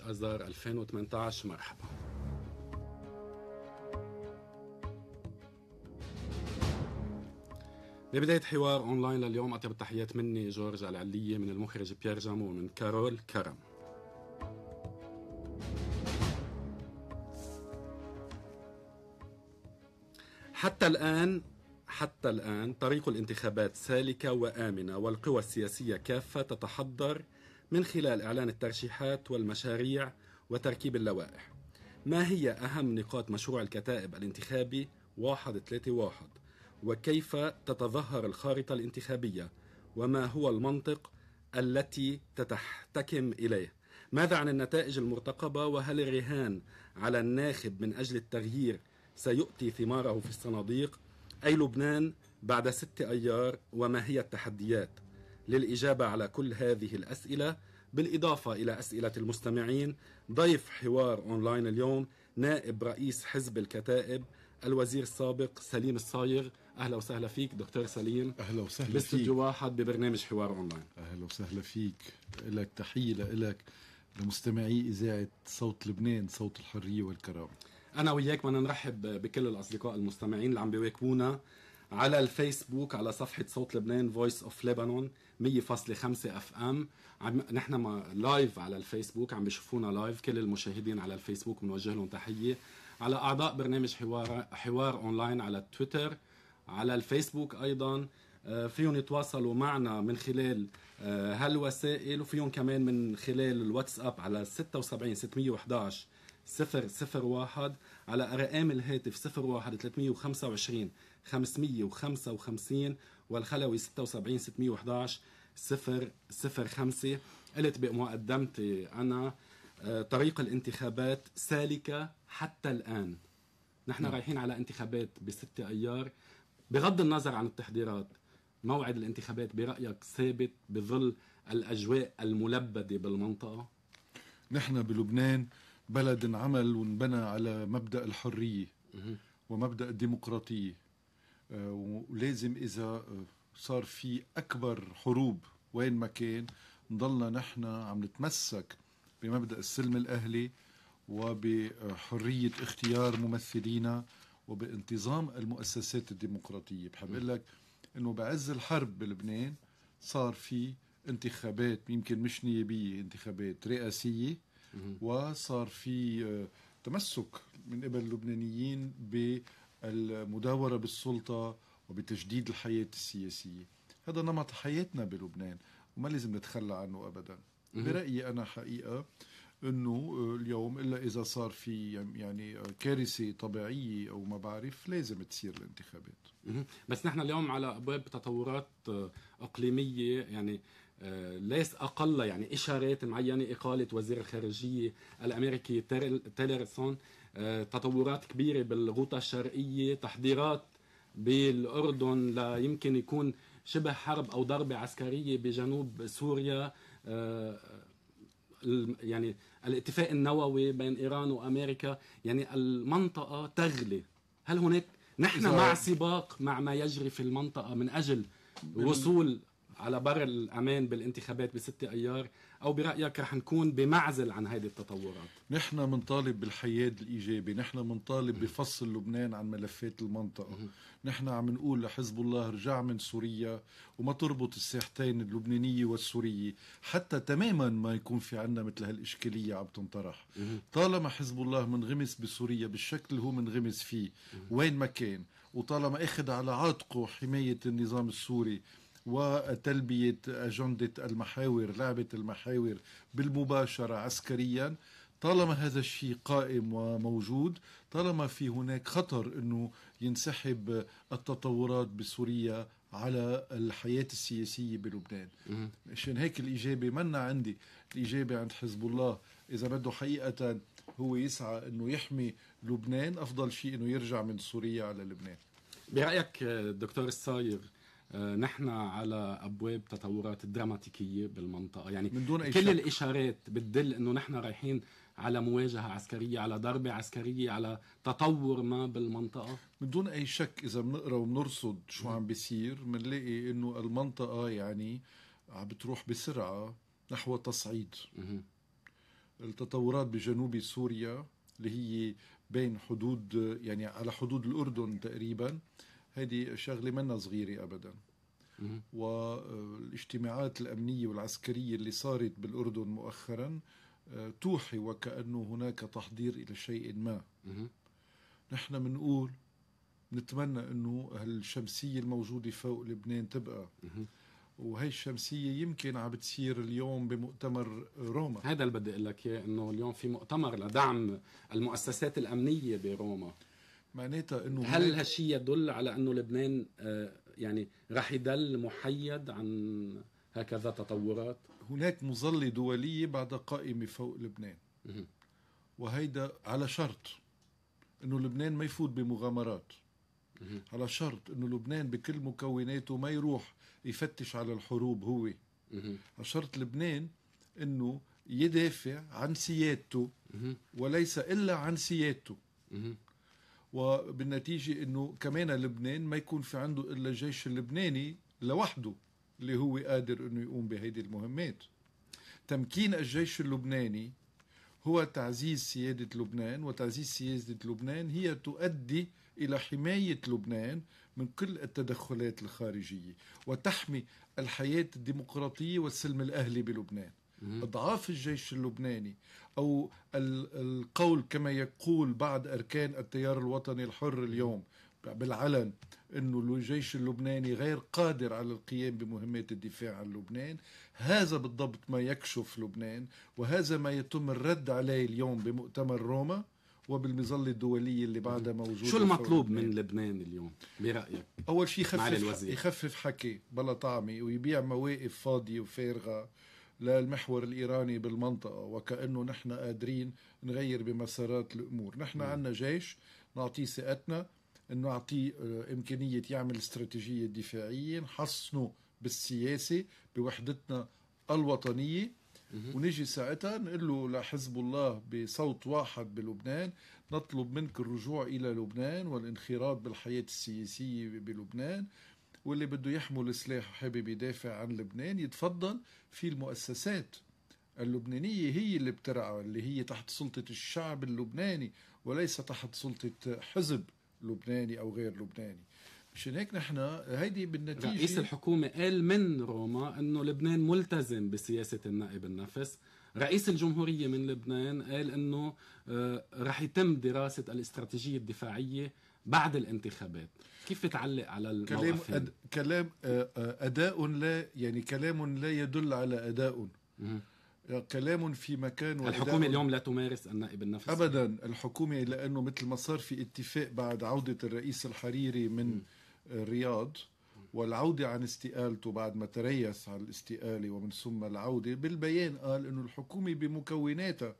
11 اذار 2018 مرحبا ببداية حوار اونلاين لليوم اطيب التحيات مني جورج العلية من المخرج بيير جامو ومن كارول كرم حتى الآن حتى الآن طريق الانتخابات سالكة وآمنة والقوى السياسية كافة تتحضر من خلال إعلان الترشيحات والمشاريع وتركيب اللوائح ما هي أهم نقاط مشروع الكتائب الانتخابي واحد ثلاثة واحد وكيف تتظهر الخارطة الانتخابية وما هو المنطق التي تتحتكم إليه ماذا عن النتائج المرتقبة وهل الرهان على الناخب من أجل التغيير سيؤتي ثماره في الصناديق أي لبنان بعد ست أيار وما هي التحديات للإجابة على كل هذه الأسئلة بالإضافة إلى أسئلة المستمعين ضيف حوار أونلاين اليوم نائب رئيس حزب الكتائب الوزير السابق سليم الصايغ اهلا وسهلا فيك دكتور سليم اهلا وسهلا فيك باستديو واحد ببرنامج حوار اونلاين اهلا وسهلا فيك لك تحيه لك لمستمعي اذاعه صوت لبنان صوت الحريه والكرامه انا وياك بدنا نرحب بكل الاصدقاء المستمعين اللي عم بيواكبونا على الفيسبوك على صفحة صوت لبنان فويس اوف لبنان 100.5 اف ام عم نحن ما لايف على الفيسبوك عم بيشوفونا لايف كل المشاهدين على الفيسبوك بنوجه لهم تحية على أعضاء برنامج حوار حوار أونلاين على تويتر على الفيسبوك أيضا آه، فيهم يتواصلوا معنا من خلال آه، هالوسائل وفيهم كمان من خلال الواتساب على 76 611 001 على ارقام الهاتف 01 325 555 والخلوي 76 611 0 05 قلت بمقدمتي أنا آه، طريق الانتخابات سالكة حتى الآن نحن م. نعم. رايحين على انتخابات بستة أيار بغض النظر عن التحضيرات موعد الانتخابات برأيك ثابت بظل الأجواء الملبدة بالمنطقة؟ نحن بلبنان بلد انعمل وانبنى على مبدأ الحرية ومبدأ الديمقراطية آه، ولازم اذا آه، صار في اكبر حروب وين ما كان نضلنا نحن عم نتمسك بمبدا السلم الاهلي وبحريه اختيار ممثلينا وبانتظام المؤسسات الديمقراطيه بحب اقول لك انه بعز الحرب بلبنان صار في انتخابات يمكن مش نيابيه انتخابات رئاسيه وصار في آه، تمسك من قبل اللبنانيين ب المداورة بالسلطة وبتجديد الحياة السياسية هذا نمط حياتنا بلبنان وما لازم نتخلى عنه أبدا برأيي أنا حقيقة انه اليوم الا اذا صار في يعني كارثه طبيعيه او ما بعرف لازم تصير الانتخابات بس نحن اليوم على ابواب تطورات آه، اقليميه يعني آه، ليس اقل يعني اشارات معينه اقاله وزير الخارجيه الامريكي تيلرسون آه، تطورات كبيره بالغوطه الشرقيه تحضيرات بالاردن لا يمكن يكون شبه حرب او ضربه عسكريه بجنوب سوريا آه، يعني الاتفاق النووي بين ايران وامريكا يعني المنطقه تغلي هل هناك نحن مع سباق مع ما يجري في المنطقه من اجل وصول على بر الامان بالانتخابات بستة ايار او برايك رح نكون بمعزل عن هذه التطورات نحن منطالب بالحياد الايجابي نحن منطالب بفصل لبنان عن ملفات المنطقه نحن عم نقول لحزب الله ارجع من سوريا وما تربط الساحتين اللبنانيه والسوريه حتى تماما ما يكون في عندنا مثل هالاشكاليه عم تنطرح طالما حزب الله منغمس بسوريا بالشكل اللي هو منغمس فيه وين ما كان وطالما اخذ على عاتقه حمايه النظام السوري وتلبية أجندة المحاور لعبة المحاور بالمباشرة عسكريا طالما هذا الشيء قائم وموجود طالما في هناك خطر أنه ينسحب التطورات بسوريا على الحياة السياسية بلبنان عشان هيك الإجابة منا عندي الإجابة عند حزب الله إذا بده حقيقة هو يسعى أنه يحمي لبنان أفضل شيء أنه يرجع من سوريا على لبنان برأيك دكتور الصاير آه، نحن على ابواب تطورات دراماتيكيه بالمنطقه يعني من دون أي كل شك. الاشارات بتدل انه نحن رايحين على مواجهه عسكريه على ضربه عسكريه على تطور ما بالمنطقه من دون اي شك اذا بنقرا وبنرصد شو عم بيصير بنلاقي انه المنطقه يعني عم بتروح بسرعه نحو تصعيد التطورات بجنوب سوريا اللي هي بين حدود يعني على حدود الاردن تقريبا هذه شغله منا صغيره ابدا والاجتماعات الامنيه والعسكريه اللي صارت بالاردن مؤخرا آه، توحي وكانه هناك تحضير الى شيء ما نحن بنقول نتمنى انه هالشمسيه الموجوده فوق لبنان تبقى وهي الشمسيه يمكن عم بتصير اليوم بمؤتمر روما هذا اللي بدي اقول لك اياه انه اليوم في مؤتمر لدعم المؤسسات الامنيه بروما معناتها انه هل هالشيء يدل على انه لبنان آه، يعني رح يضل محيد عن هكذا تطورات؟ هناك مظله دوليه بعد قائمه فوق لبنان وهيدا على شرط انه لبنان ما يفوت بمغامرات على شرط انه لبنان بكل مكوناته ما يروح يفتش على الحروب هو على شرط لبنان انه يدافع عن سيادته وليس الا عن سيادته وبالنتيجة أنه كمان لبنان ما يكون في عنده إلا الجيش اللبناني لوحده اللي هو قادر أنه يقوم بهذه المهمات تمكين الجيش اللبناني هو تعزيز سيادة لبنان وتعزيز سيادة لبنان هي تؤدي إلى حماية لبنان من كل التدخلات الخارجية وتحمي الحياة الديمقراطية والسلم الأهلي بلبنان اضعاف الجيش اللبناني او القول كما يقول بعض اركان التيار الوطني الحر اليوم بالعلن انه الجيش اللبناني غير قادر على القيام بمهمات الدفاع عن لبنان هذا بالضبط ما يكشف لبنان وهذا ما يتم الرد عليه اليوم بمؤتمر روما وبالمظله الدوليه اللي بعدها موجوده شو المطلوب من لبنان اليوم برايك اول شيء يخفف يخفف حكي بلا طعمه ويبيع مواقف فاضيه وفارغه للمحور الإيراني بالمنطقة وكأنه نحن قادرين نغير بمسارات الأمور نحن نعم. عندنا جيش نعطيه ثقتنا نعطيه آه، إمكانية يعمل استراتيجية دفاعية نحصنه بالسياسة بوحدتنا الوطنية ونجي ساعتها نقول له لحزب الله بصوت واحد بلبنان نطلب منك الرجوع الى لبنان والانخراط بالحياه السياسيه بلبنان واللي بده يحمل سلاح وحابب يدافع عن لبنان يتفضل في المؤسسات اللبنانية هي اللي بترعى اللي هي تحت سلطة الشعب اللبناني وليس تحت سلطة حزب لبناني أو غير لبناني مشان هيك نحن هيدي بالنتيجة رئيس الحكومة قال من روما أنه لبنان ملتزم بسياسة النائب النفس رئيس الجمهورية من لبنان قال أنه آه، رح يتم دراسة الاستراتيجية الدفاعية بعد الانتخابات كيف بتعلق على الموقفين؟ كلام أد... كلام آه، آه، اداء لا يعني كلام لا يدل على اداء كلام في مكان الحكومة اليوم لا تمارس النائب النفسي أبدا الحكومة لأنه مثل ما صار في اتفاق بعد عودة الرئيس الحريري من الرياض والعودة عن استقالته بعد ما تريث على الاستقالة ومن ثم العودة بالبيان قال أنه الحكومة بمكوناتها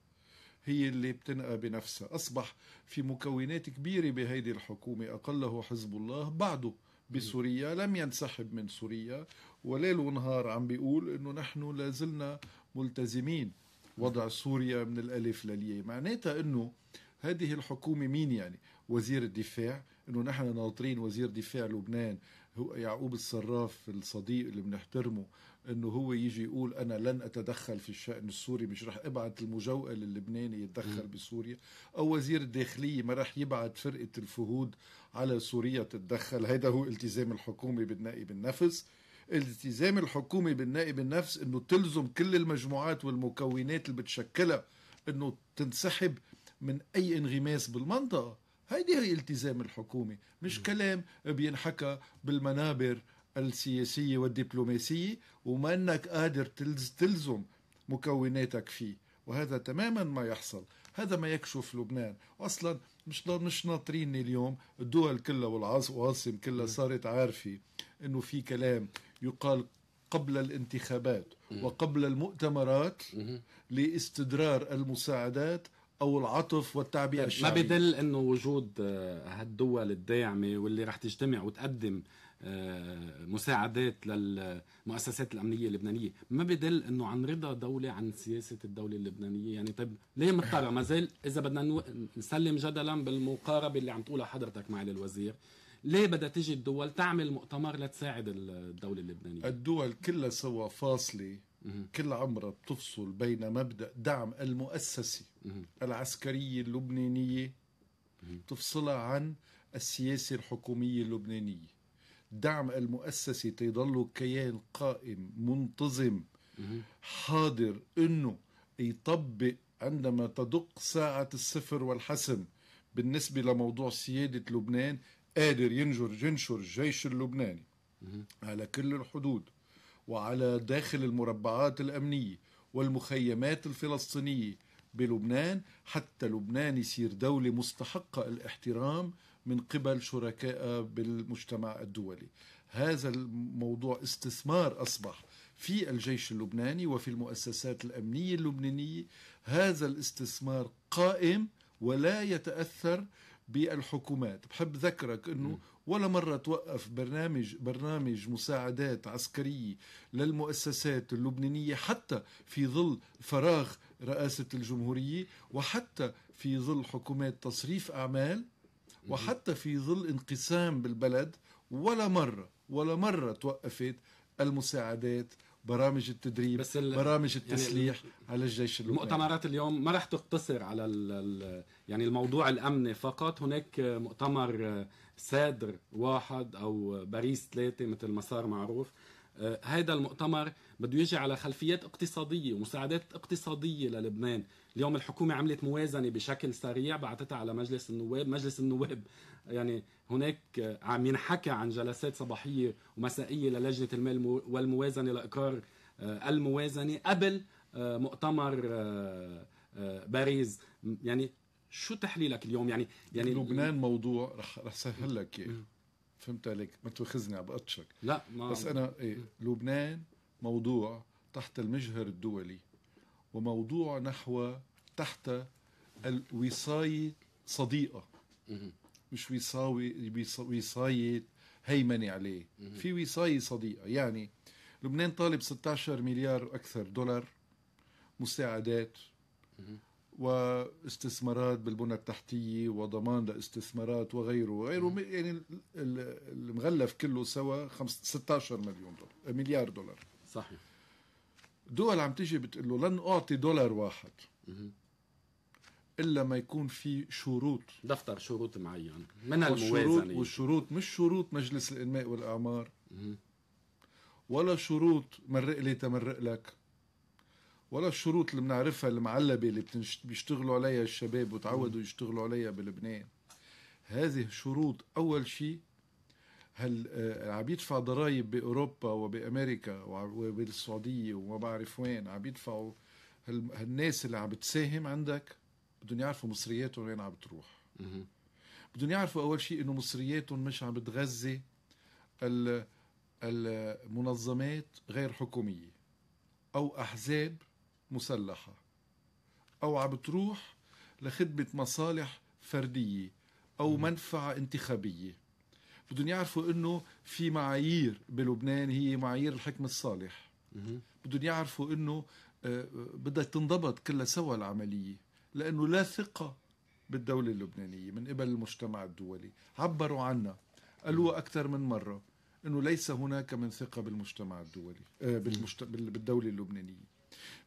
هي اللي بتنقى بنفسها أصبح في مكونات كبيرة بهيدي الحكومة أقله حزب الله بعده بسوريا لم ينسحب من سوريا وليل ونهار عم بيقول انه نحن لازلنا ملتزمين وضع سوريا من الالف للياء معناتها انه هذه الحكومة مين يعني وزير الدفاع انه نحن ناطرين وزير دفاع لبنان هو يعقوب الصراف الصديق اللي بنحترمه انه هو يجي يقول انا لن اتدخل في الشان السوري مش رح ابعت المجوئل اللبناني يتدخل بسوريا او وزير الداخليه ما رح يبعت فرقه الفهود على سوريا تتدخل هذا هو التزام الحكومه بالنائب النفس التزام الحكومه بالنائب النفس انه تلزم كل المجموعات والمكونات اللي بتشكلها انه تنسحب من اي انغماس بالمنطقه هيدي هي التزام الحكومة مش كلام بينحكى بالمنابر السياسية والدبلوماسية وما أنك قادر تلزم مكوناتك فيه وهذا تماما ما يحصل هذا ما يكشف لبنان اصلا مش مش ناطرين اليوم الدول كلها والعاصم كلها صارت عارفه انه في كلام يقال قبل الانتخابات وقبل المؤتمرات لاستدرار المساعدات او العطف والتعبئه الشعبي ما بدل انه وجود آه، هالدول الداعمه واللي رح تجتمع وتقدم آه، مساعدات للمؤسسات الامنيه اللبنانيه ما بدل انه عن رضا دوله عن سياسه الدوله اللبنانيه يعني طيب ليه مضطره ما زال اذا بدنا نسلم جدلا بالمقاربه اللي عم تقولها حضرتك معالي الوزير ليه بدها تيجي الدول تعمل مؤتمر لتساعد الدوله اللبنانيه الدول كلها سوا فاصله كل عمرها بتفصل بين مبدا دعم المؤسسه العسكريه اللبنانيه تفصلها عن السياسه الحكوميه اللبنانيه دعم المؤسسه تضل كيان قائم منتظم حاضر انه يطبق عندما تدق ساعه الصفر والحسم بالنسبه لموضوع سياده لبنان قادر ينجر ينشر الجيش اللبناني على كل الحدود وعلى داخل المربعات الأمنية والمخيمات الفلسطينية بلبنان حتى لبنان يصير دولة مستحقة الاحترام من قبل شركائها بالمجتمع الدولي هذا الموضوع استثمار أصبح في الجيش اللبناني وفي المؤسسات الأمنية اللبنانية هذا الاستثمار قائم ولا يتأثر بالحكومات بحب ذكرك أنه ولا مرة توقف برنامج برنامج مساعدات عسكرية للمؤسسات اللبنانية حتى في ظل فراغ رئاسة الجمهورية وحتى في ظل حكومات تصريف أعمال وحتى في ظل انقسام بالبلد ولا مرة ولا مرة توقفت المساعدات برامج التدريب بس برامج يعني التسليح يعني على الجيش اللبناني المؤتمرات اليوم ما رح تقتصر على يعني الموضوع الامني فقط هناك مؤتمر سادر واحد او باريس ثلاثه مثل ما صار معروف هذا آه، المؤتمر بده يجي على خلفيات اقتصاديه ومساعدات اقتصاديه للبنان اليوم الحكومه عملت موازنه بشكل سريع بعثتها على مجلس النواب مجلس النواب يعني هناك آه، عم ينحكى عن جلسات صباحيه ومسائيه للجنه المال والموازنه لاقرار آه، الموازنه قبل مؤتمر باريس يعني شو تحليلك اليوم يعني يعني لبنان موضوع رح رح سهل لك اياه فهمت عليك ما تاخذني بقطشك لا ما بس انا إيه لبنان موضوع تحت المجهر الدولي وموضوع نحو تحت الوصاية صديقة مش وصاوي وصاية هيمنة عليه في وصاية صديقة يعني لبنان طالب 16 مليار وأكثر دولار مساعدات واستثمارات بالبنى التحتية وضمان لاستثمارات وغيره وغيره يعني المغلف كله سوا 16 مليون دولار مليار دولار صحيح دول عم تيجي بتقول له لن أعطي دولار واحد م. الا ما يكون في شروط دفتر شروط معين من الموازنه والشروط مش شروط مجلس الانماء والاعمار م. ولا شروط مرق لي تمرق لك ولا الشروط اللي بنعرفها المعلبة اللي بيشتغلوا عليها الشباب وتعودوا يشتغلوا عليها بلبنان هذه شروط أول شيء هل آه، عم يدفع ضرائب بأوروبا وبأمريكا وبالسعودية وما بعرف وين عم يدفعوا هالناس اللي عم بتساهم عندك بدهم يعرفوا مصرياتهم وين عم بتروح بدهم يعرفوا أول شيء إنه مصرياتهم مش عم بتغذي المنظمات غير حكومية أو أحزاب مسلحة أو عم بتروح لخدمة مصالح فردية أو منفعة انتخابية بدهم يعرفوا انه في معايير بلبنان هي معايير الحكم الصالح بدهم يعرفوا انه آه، بدها تنضبط كلها سوا العمليه لانه لا ثقه بالدوله اللبنانيه من قبل المجتمع الدولي عبروا عنها قالوا اكثر من مره انه ليس هناك من ثقه بالمجتمع الدولي آه، بالمجت... بالدوله اللبنانيه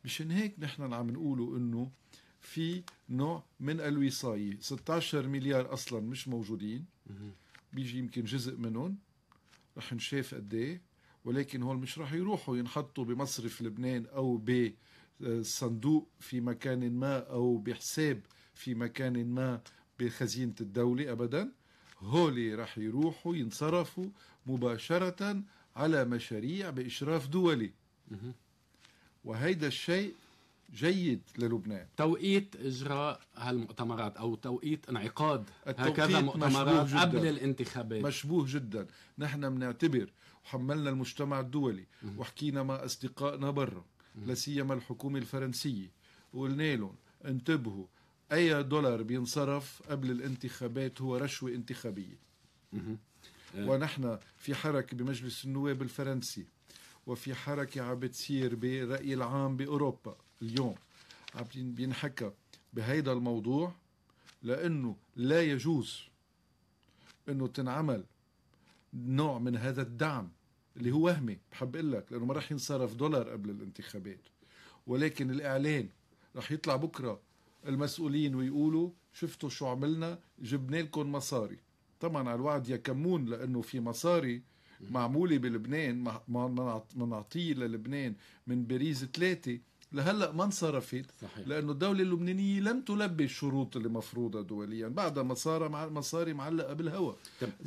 مشان هيك نحن عم نقوله انه في نوع من الوصاية 16 مليار اصلا مش موجودين بيجي يمكن جزء منهم رح نشاف قد ايه ولكن هول مش رح يروحوا ينحطوا بمصرف لبنان او بصندوق في مكان ما او بحساب في مكان ما بخزينة الدولة ابدا هولي رح يروحوا ينصرفوا مباشرة على مشاريع بإشراف دولي وهيدا الشيء جيد للبنان توقيت اجراء هالمؤتمرات او توقيت انعقاد هكذا مؤتمرات قبل الانتخابات مشبوه جدا نحن بنعتبر وحملنا المجتمع الدولي وحكينا مع اصدقائنا برا لا سيما الحكومه الفرنسيه وقلنا لهم انتبهوا اي دولار بينصرف قبل الانتخابات هو رشوه انتخابيه ونحن في حركه بمجلس النواب الفرنسي وفي حركة عم بتصير بالرأي العام بأوروبا اليوم عم بينحكى بهيدا الموضوع لأنه لا يجوز أنه تنعمل نوع من هذا الدعم اللي هو وهمي بحب اقول لك لانه ما راح ينصرف دولار قبل الانتخابات ولكن الاعلان راح يطلع بكره المسؤولين ويقولوا شفتوا شو عملنا جبنا لكم مصاري طبعا على الوعد يكمون لانه في مصاري معموله بلبنان منعطيه للبنان من باريس ثلاثه لهلا ما انصرفت صحيح. لانه الدوله اللبنانيه لم تلبي الشروط اللي مفروضه دوليا بعد ما صار مع مصاري معلقه بالهواء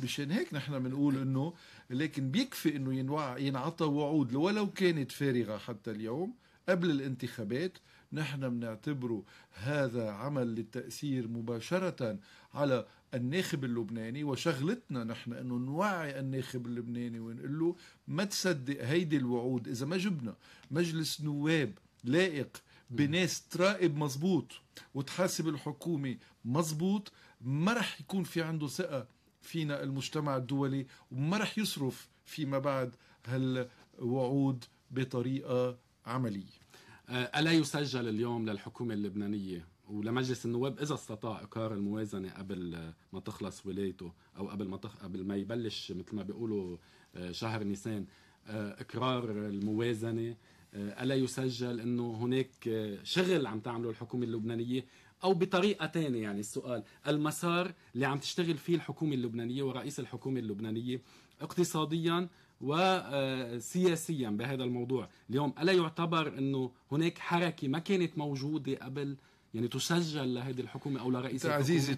مشان هيك نحن بنقول انه لكن بيكفي انه ينوع ينعطى وعود ولو كانت فارغه حتى اليوم قبل الانتخابات نحن بنعتبره هذا عمل للتأثير مباشرة على الناخب اللبناني وشغلتنا نحن انه نوعي الناخب اللبناني ونقول له ما تصدق هيدي الوعود اذا ما جبنا مجلس نواب لائق بناس تراقب مزبوط وتحاسب الحكومة مزبوط ما رح يكون في عنده ثقة فينا المجتمع الدولي وما رح يصرف فيما بعد هالوعود بطريقة عملية آه، ألا يسجل اليوم للحكومة اللبنانية ولمجلس النواب إذا استطاع إقرار الموازنة قبل ما تخلص ولايته أو قبل ما تخ... قبل ما يبلش مثل ما بيقولوا آه، شهر نيسان آه، إقرار الموازنة ألا يسجل أنه هناك شغل عم تعمله الحكومة اللبنانية أو بطريقة تانية يعني السؤال المسار اللي عم تشتغل فيه الحكومة اللبنانية ورئيس الحكومة اللبنانية اقتصاديا وسياسيا بهذا الموضوع اليوم ألا يعتبر أنه هناك حركة ما كانت موجودة قبل يعني تسجل لهذه الحكومة أو لرئيس الحكومة عزيزي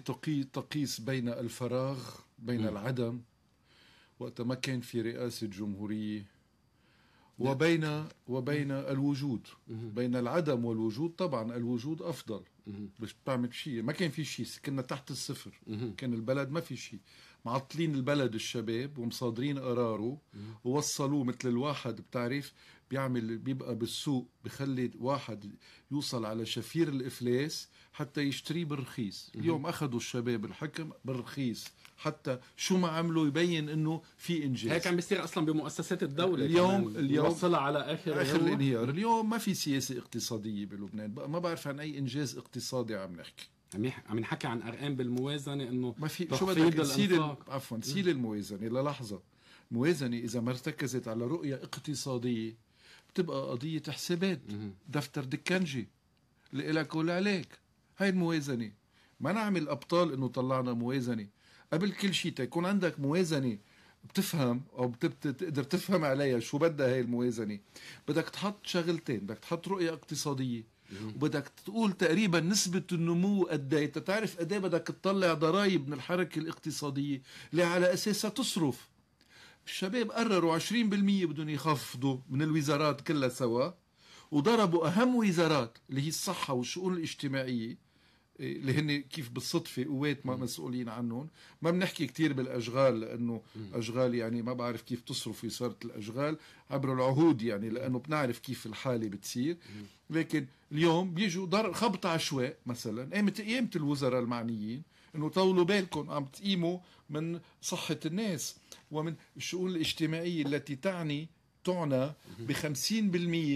تقيس بين الفراغ بين م. العدم وقت ما كان في رئاسة جمهورية وبين وبين الوجود بين العدم والوجود طبعا الوجود افضل مش بتعمل شيء ما كان في شيء كنا تحت الصفر كان البلد ما في شيء معطلين البلد الشباب ومصادرين قراره ووصلوه مثل الواحد بتعرف بيعمل بيبقى بالسوق بخلي واحد يوصل على شفير الافلاس حتى يشتريه بالرخيص اليوم اخذوا الشباب الحكم بالرخيص حتى شو ما عملوا يبين انه في انجاز هيك عم بيصير اصلا بمؤسسات الدوله اليوم اليوم وصلها على اخر اخر الانهيار اليوم ما في سياسه اقتصاديه بلبنان ما بعرف عن اي انجاز اقتصادي عم نحكي عم ينحكي عن ارقام بالموازنه انه ما في شو بدك سيل عفوا سيل الموازنه للحظه موازنه اذا ما ارتكزت على رؤيه اقتصاديه بتبقى قضيه حسابات دفتر دكنجي اللي الك ولا عليك هاي الموازنه ما نعمل ابطال انه طلعنا موازنه قبل كل شيء تكون عندك موازنه بتفهم او بتقدر تفهم عليها شو بدها هاي الموازنه بدك تحط شغلتين بدك تحط رؤيه اقتصاديه وبدك تقول تقريبا نسبة النمو قد ايه تتعرف قد ايه بدك تطلع ضرائب من الحركة الاقتصادية اللي على اساسها تصرف الشباب قرروا 20% بدهم يخفضوا من الوزارات كلها سوا وضربوا اهم وزارات اللي هي الصحة والشؤون الاجتماعية اللي هن كيف بالصدفه قوات ما مسؤولين عنهم ما بنحكي كثير بالاشغال لانه اشغال يعني ما بعرف كيف تصرف وزاره الاشغال عبر العهود يعني لانه بنعرف كيف الحاله بتصير لكن اليوم بيجوا ضرب خبط عشواء مثلا قامت قيامه الوزراء المعنيين انه طولوا بالكم عم تقيموا من صحه الناس ومن الشؤون الاجتماعيه التي تعني تعنى ب 50%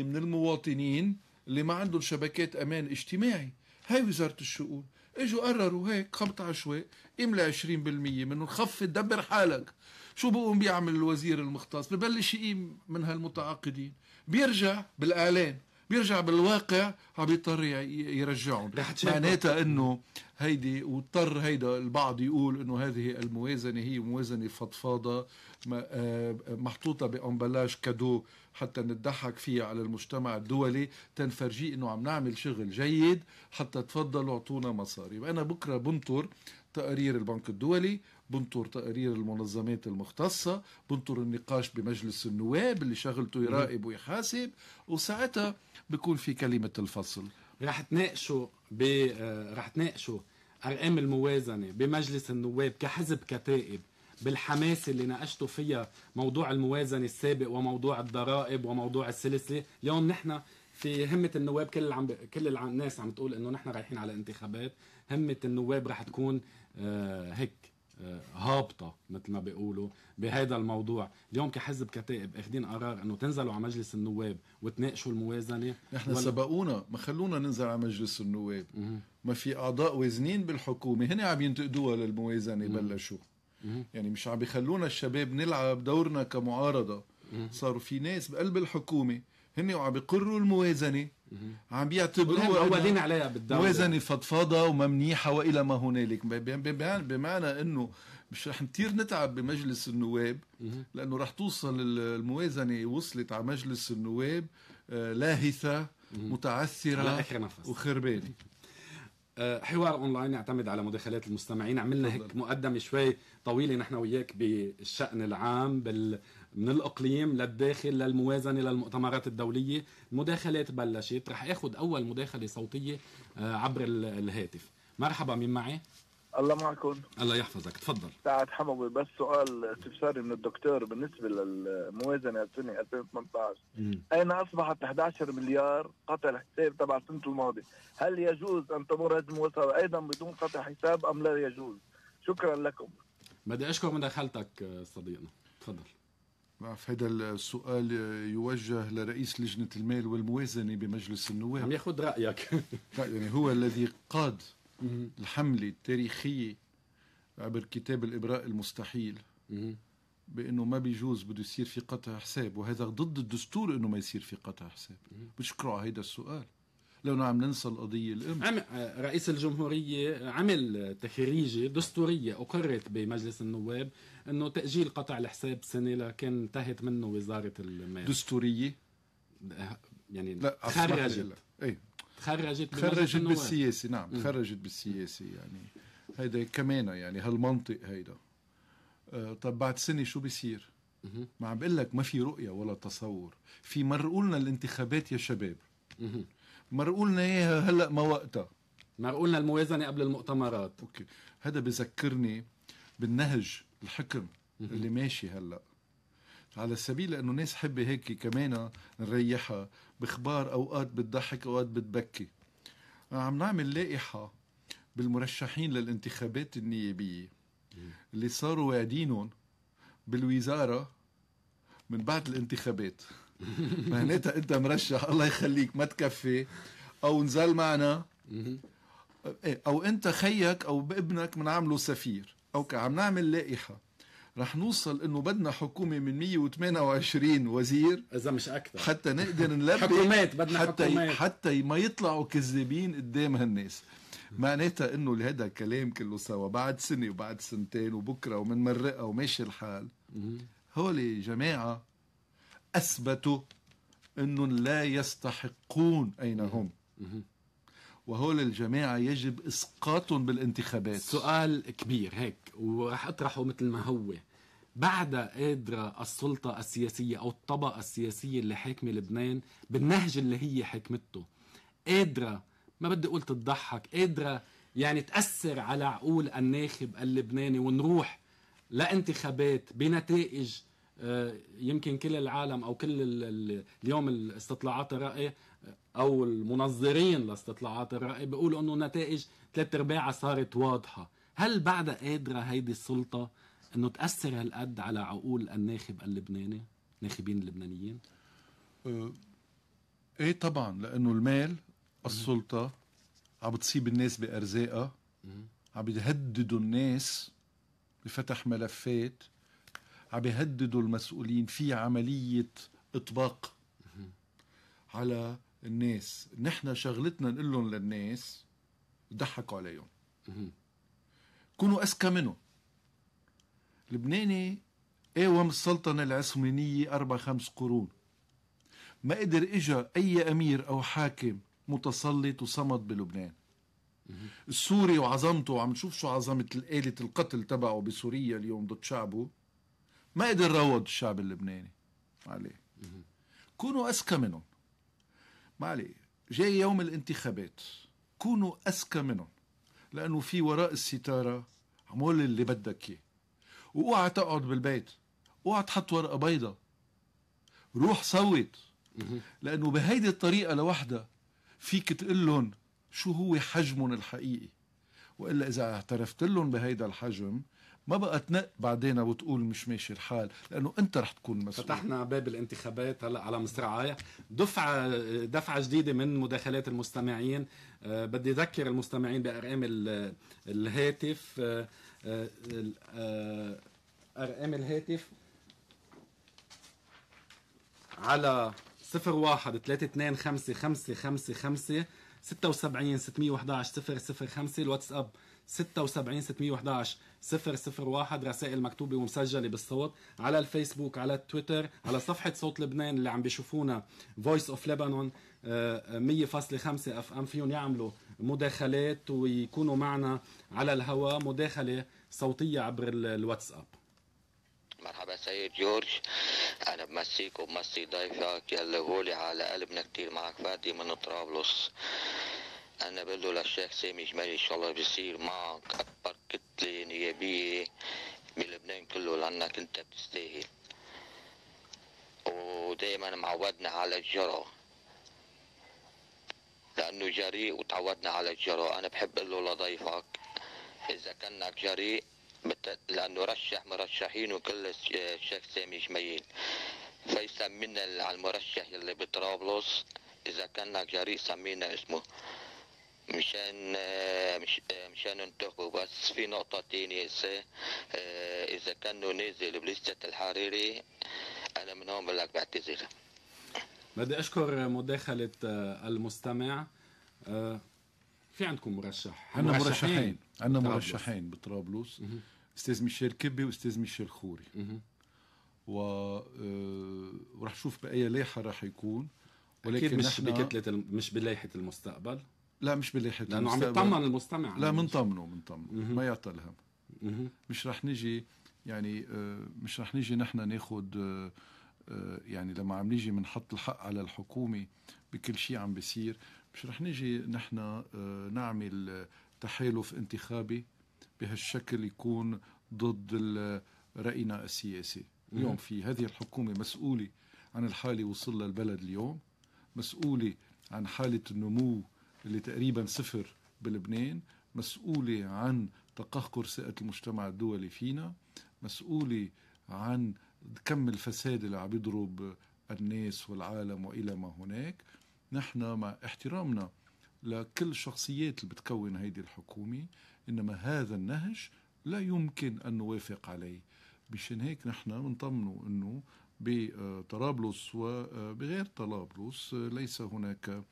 من المواطنين اللي ما عندهم شبكات امان اجتماعي هاي وزاره الشؤون اجوا قرروا هيك خبط عشوائي املى 20% منه خف دبر حالك شو بقوم بيعمل الوزير المختص ببلش يقيم من هالمتعاقدين بيرجع بالاعلان بيرجع بالواقع عم يضطر يرجعهم معناتها انه هيدي واضطر هيدا البعض يقول انه هذه الموازنه هي موازنه فضفاضه آه، محطوطه بامبلاج كادو حتى نضحك فيها على المجتمع الدولي تنفرجيه انه عم نعمل شغل جيد حتى تفضلوا اعطونا مصاري وانا بكره بنطر تقارير البنك الدولي بنطر تقرير المنظمات المختصة بنطر النقاش بمجلس النواب اللي شغلته يراقب ويحاسب وساعتها بكون في كلمة الفصل رح تناقشوا ب آه، رح تناقشوا ارقام الموازنه بمجلس النواب كحزب كتائب بالحماس اللي ناقشتوا فيها موضوع الموازنه السابق وموضوع الضرائب وموضوع السلسله، اليوم نحن في همة النواب كل اللي عم ب... كل اللي عم... الناس عم تقول انه نحن رايحين على انتخابات، همة النواب رح تكون آه هيك آه، هابطه مثل ما بيقولوا بهذا الموضوع اليوم كحزب كتائب اخذين قرار انه تنزلوا على مجلس النواب وتناقشوا الموازنه نحن ولا... سبقونا ما خلونا ننزل على مجلس النواب مم. ما في اعضاء وازنين بالحكومه هن عم ينتقدوها للموازنه مم. بلشوا مم. يعني مش عم بيخلونا الشباب نلعب دورنا كمعارضه مم. صاروا في ناس بقلب الحكومه هن عم بيقروا الموازنه عم بيعتبروها معودين عليها بالدوله موازنه فضفاضه وما منيحه والى ما هنالك بمعنى انه مش رح نتير نتعب بمجلس النواب لانه رح توصل الموازنه وصلت على مجلس النواب آه، لاهثه متعثره وخربانه آه، حوار اونلاين يعتمد على مداخلات المستمعين عملنا هيك مقدمه شوي طويله نحن وياك بالشان العام بال من الاقليم للداخل للموازنه للمؤتمرات الدوليه مداخلات بلشت رح اخذ اول مداخله صوتيه آه، عبر الهاتف مرحبا مين معي الله معكم الله يحفظك تفضل سعد حموي بس سؤال استفساري من الدكتور بالنسبه للموازنه السنه 2018 مم. اين اصبحت 11 مليار قطع الحساب تبع السنه الماضيه هل يجوز ان تمر هذه الموازنه ايضا بدون قطع حساب ام لا يجوز شكرا لكم بدي اشكر مداخلتك آه، صديقنا تفضل بعرف هذا السؤال يوجه لرئيس لجنة المال والموازنة بمجلس النواب عم ياخذ رأيك يعني هو الذي قاد الحملة التاريخية عبر كتاب الإبراء المستحيل بأنه ما بيجوز بده يصير في قطع حساب وهذا ضد الدستور أنه ما يصير في قطع حساب على هيدا السؤال لانه عم ننسى القضيه الام عم رئيس الجمهوريه عمل تخريجه دستوريه اقرت بمجلس النواب انه تاجيل قطع الحساب سنه لكن انتهت منه وزاره المال دستوريه يعني لا تخرجت اي تخرجت خرجت بالسياسه نعم تخرجت بالسياسه يعني هيدا كمان يعني هالمنطق هيدا آه، طب بعد سنه شو بيصير؟ ما عم بقول لك ما في رؤيه ولا تصور في مرقولنا الانتخابات يا شباب مرقوا لنا اياها هلا ما وقتها مرقوا لنا الموازنه قبل المؤتمرات اوكي هذا بذكرني بالنهج الحكم اللي ماشي هلا على سبيل انه ناس حبة هيك كمان نريحها باخبار اوقات بتضحك اوقات بتبكي عم نعمل لائحه بالمرشحين للانتخابات النيابيه اللي صاروا واعدينهم بالوزاره من بعد الانتخابات معناتها يعني انت مرشح الله يخليك ما تكفي او نزل معنا إيه، او انت خيك او ابنك منعمله سفير او عم نعمل لائحه رح نوصل انه بدنا حكومه من 128 وزير اذا مش اكثر حتى نقدر نلبي حكومات بدنا حتى حكومات. حتى ما يطلعوا كذابين قدام هالناس معناتها انه هذا كلام كله سوا بعد سنه وبعد سنتين وبكره مرقه وماشي الحال هولي جماعه اثبتوا انهم لا يستحقون اين هم وهول الجماعة يجب إسقاطهم بالانتخابات سؤال كبير هيك وراح أطرحه مثل ما هو بعد قادرة السلطة السياسية أو الطبقة السياسية اللي حاكمة لبنان بالنهج اللي هي حاكمته قادرة ما بدي أقول تضحك قادرة يعني تأثر على عقول الناخب اللبناني ونروح لانتخابات بنتائج آه، يمكن كل العالم او كل اليوم الاستطلاعات الرأي آه، او المنظرين لاستطلاعات الرأي بيقولوا انه نتائج ثلاث ارباعها صارت واضحه، هل بعدها قادره هيدي السلطه انه تاثر هالقد على عقول الناخب اللبناني، الناخبين اللبنانيين؟ آه، ايه طبعا لانه المال السلطه عم بتصيب الناس بارزاقها عم بيهددوا الناس بفتح ملفات عم بيهددوا المسؤولين في عملية إطباق على الناس نحن شغلتنا نقول لهم للناس ضحكوا عليهم كونوا أذكى منهم لبناني قاوم السلطنة العثمانية أربع خمس قرون ما قدر إجا أي أمير أو حاكم متسلط وصمد بلبنان السوري وعظمته وعم نشوف شو عظمة آلة القتل تبعه بسوريا اليوم ضد شعبه ما قدر يروض الشعب اللبناني ما عليه كونوا اذكى منهم ما عليه جاي يوم الانتخابات كونوا اذكى منهم لانه في وراء الستاره عمول اللي بدك اياه واوعى تقعد بالبيت اوعى تحط ورقه بيضة روح صوت لانه بهيدي الطريقه لوحدها فيك تقول لهم شو هو حجمهم الحقيقي والا اذا اعترفت لهم بهيدا الحجم ما بقى تنق بعدين وتقول مش ماشي الحال لانه انت رح تكون مسؤول فتحنا باب الانتخابات هلا على مصراعيه دفعه دفعه جديده من مداخلات المستمعين أه بدي اذكر المستمعين بارقام الهاتف آه، آه، آه، ارقام الهاتف على 01 32 5 5 5 5 76 611 خمسة الواتساب أب 76 611 001 رسائل مكتوبه ومسجله بالصوت على الفيسبوك على التويتر على صفحه صوت لبنان اللي عم بيشوفونا فويس اوف ليبانون 100.5 اف ام فيهم يعملوا مداخلات ويكونوا معنا على الهواء مداخله صوتيه عبر الواتساب مرحبا سيد جورج انا بمسيك وبمسي ضيفك يلي هولي على قلبنا كتير معك فادي من طرابلس انا بقول له للشيخ سامي جمالي ان شاء الله بيصير معك اكبر كتله نيابيه بلبنان كله لانك انت بتستاهل ودائما معودنا على الجرى لانه جريء وتعودنا على الجرى انا بحب اقول له لضيفك اذا كانك جريء بت... لانه رشح مرشحين وكل الشيخ سامي جميل فيسمينا على المرشح اللي بطرابلس اذا كانك جريء سمينا اسمه مشان آه، مش آه، مشان انتبهوا بس في نقطة تانية آه، إذا كانوا نزل بلستة الحريري أنا من هون بقول لك بعتذر بدي أشكر مداخلة المستمع في عندكم مرشح عندنا مرشحين عندنا مرشحين بطرابلس استاذ ميشيل كبي واستاذ ميشيل خوري و ورح شوف باي لايحه رح يكون ولكن مش بكتله مش بلايحه المستقبل لا مش بلاحق لأنه عم يطمن المستمع لا منطمنه منطمنه ما يعطى الهم مش رح نجي يعني آه، مش رح نجي نحن ناخذ آه، آه، يعني لما عم نيجي بنحط الحق على الحكومة بكل شيء عم بيصير مش رح نيجي نحن نعمل تحالف انتخابي بهالشكل يكون ضد رأينا السياسي اليوم في هذه الحكومة مسؤولة عن الحالة وصل البلد اليوم مسؤولة عن حالة النمو اللي تقريبا صفر بلبنان مسؤولة عن تقهقر ثقة المجتمع الدولي فينا مسؤولة عن كم الفساد اللي عم يضرب الناس والعالم وإلى ما هناك نحن مع احترامنا لكل شخصيات اللي بتكون هيدي الحكومة إنما هذا النهج لا يمكن أن نوافق عليه مشان هيك نحن بنطمنوا أنه بطرابلس وبغير طرابلس ليس هناك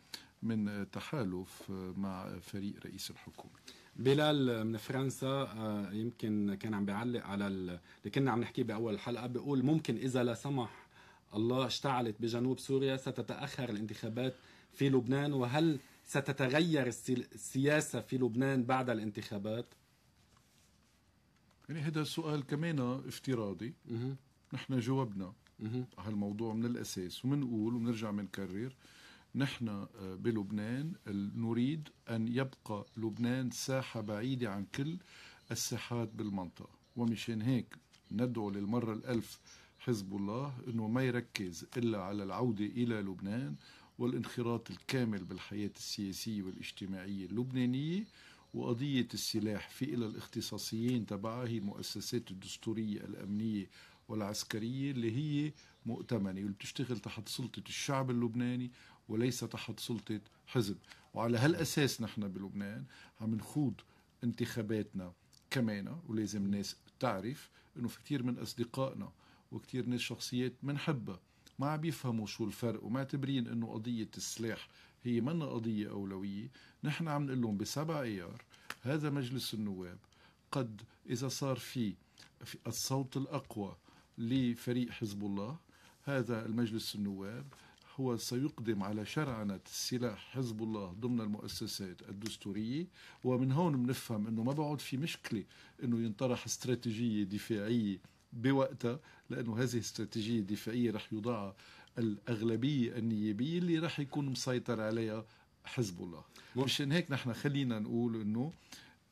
من تحالف مع فريق رئيس الحكومة بلال من فرنسا آه، يمكن كان عم بيعلق على اللي كنا عم نحكيه بأول الحلقة بيقول ممكن إذا لا سمح الله اشتعلت بجنوب سوريا ستتأخر الانتخابات في لبنان وهل ستتغير السياسة في لبنان بعد الانتخابات؟ يعني هذا السؤال كمان افتراضي نحن جاوبنا هالموضوع من الأساس ومنقول ومنرجع منكرر نحن آه، بلبنان نريد أن يبقى لبنان ساحة بعيدة عن كل الساحات بالمنطقة ومشان هيك ندعو للمرة الألف حزب الله أنه ما يركز إلا على العودة إلى لبنان والانخراط الكامل بالحياة السياسية والاجتماعية اللبنانية وقضية السلاح في إلى الاختصاصيين تبعها هي المؤسسات الدستورية الأمنية والعسكرية اللي هي مؤتمنة واللي بتشتغل تحت سلطة الشعب اللبناني وليس تحت سلطة حزب وعلى هالأساس نحن بلبنان عم نخوض انتخاباتنا كمان ولازم الناس تعرف انه في كثير من اصدقائنا وكثير ناس شخصيات منحبها ما عم بيفهموا شو الفرق ومعتبرين انه قضية السلاح هي منا قضية أولوية نحن عم نقول لهم بسبع أيار هذا مجلس النواب قد إذا صار في الصوت الأقوى لفريق حزب الله هذا المجلس النواب هو سيقدم على شرعنة السلاح حزب الله ضمن المؤسسات الدستورية ومن هون بنفهم أنه ما بعد في مشكلة أنه ينطرح استراتيجية دفاعية بوقتها لأنه هذه الاستراتيجية الدفاعية رح يوضعها الأغلبية النيابية اللي رح يكون مسيطر عليها حزب الله مشان هيك نحن خلينا نقول أنه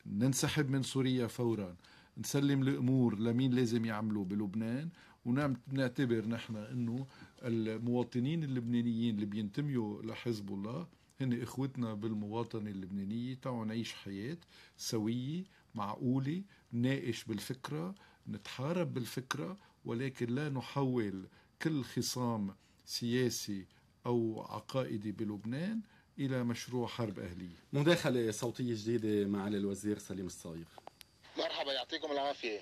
ننسحب من سوريا فورا نسلم الأمور لمين لازم يعملوا بلبنان ونعتبر نحن أنه المواطنين اللبنانيين اللي بينتميوا لحزب الله هن اخوتنا بالمواطنه اللبنانيه تعوا نعيش حياه سويه معقوله نناقش بالفكره نتحارب بالفكره ولكن لا نحول كل خصام سياسي او عقائدي بلبنان الى مشروع حرب اهليه. مداخله صوتيه جديده مع الوزير سليم الصايغ. مرحبا يعطيكم العافيه.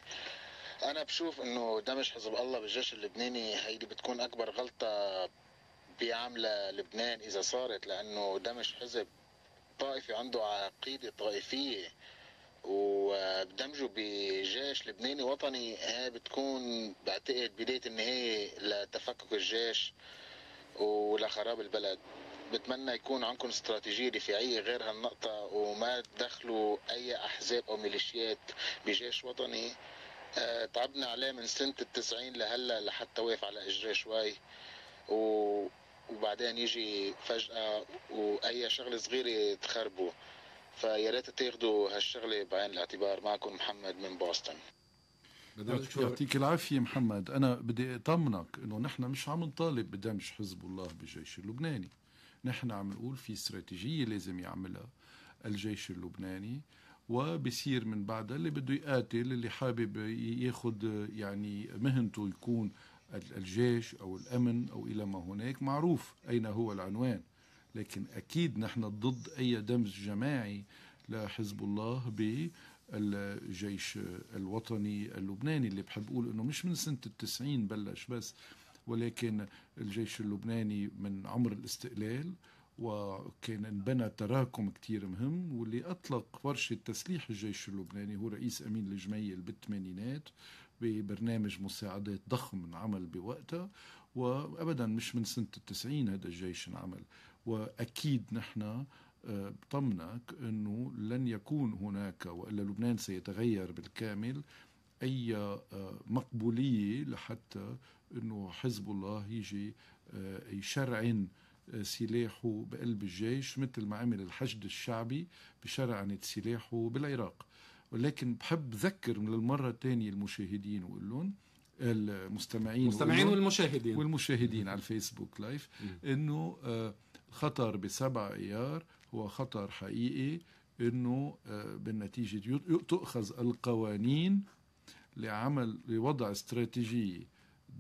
انا بشوف انه دمج حزب الله بالجيش اللبناني هيدي بتكون اكبر غلطه بيعملها لبنان اذا صارت لانه دمج حزب طائفي عنده عقيده طائفيه ودمجه بجيش لبناني وطني هي بتكون بعتقد بدايه النهايه لتفكك الجيش ولخراب البلد بتمنى يكون عندكم استراتيجيه دفاعيه غير هالنقطه وما تدخلوا اي احزاب او ميليشيات بجيش وطني آه، تعبنا عليه من سنة التسعين لهلا لحتى وقف على اجريه شوي و وبعدين يجي فجأة وأي شغلة صغيرة تخربه فيا ريت تاخذوا هالشغلة بعين الاعتبار معكم محمد من بوسطن يعطيك العافية محمد أنا بدي أطمنك أنه نحن مش عم نطالب بدمج حزب الله بالجيش اللبناني نحن عم نقول في استراتيجية لازم يعملها الجيش اللبناني وبصير من بعدها اللي بده يقاتل اللي حابب ياخذ يعني مهنته يكون الجيش او الامن او الى ما هناك معروف اين هو العنوان لكن اكيد نحن ضد اي دمج جماعي لحزب الله بالجيش الوطني اللبناني اللي بحب اقول انه مش من سنه التسعين بلش بس ولكن الجيش اللبناني من عمر الاستقلال وكان انبنى تراكم كتير مهم واللي أطلق ورشة تسليح الجيش اللبناني هو رئيس أمين الجميل بالثمانينات ببرنامج مساعدات ضخم انعمل بوقتها وأبدا مش من سنة التسعين هذا الجيش انعمل وأكيد نحن آه، طمنك أنه لن يكون هناك وإلا لبنان سيتغير بالكامل أي آه، مقبولية لحتى أنه حزب الله يجي آه، يشرعن آه، سلاحه بقلب الجيش مثل ما عمل الحشد الشعبي بشرعنة سلاحه بالعراق ولكن بحب ذكر من المرة الثانية المشاهدين وقول لهم المستمعين المستمعين والمشاهدين والمشاهدين على الفيسبوك لايف انه آه، الخطر بسبع ايار هو خطر حقيقي انه آه، بالنتيجه تؤخذ القوانين لعمل لوضع استراتيجيه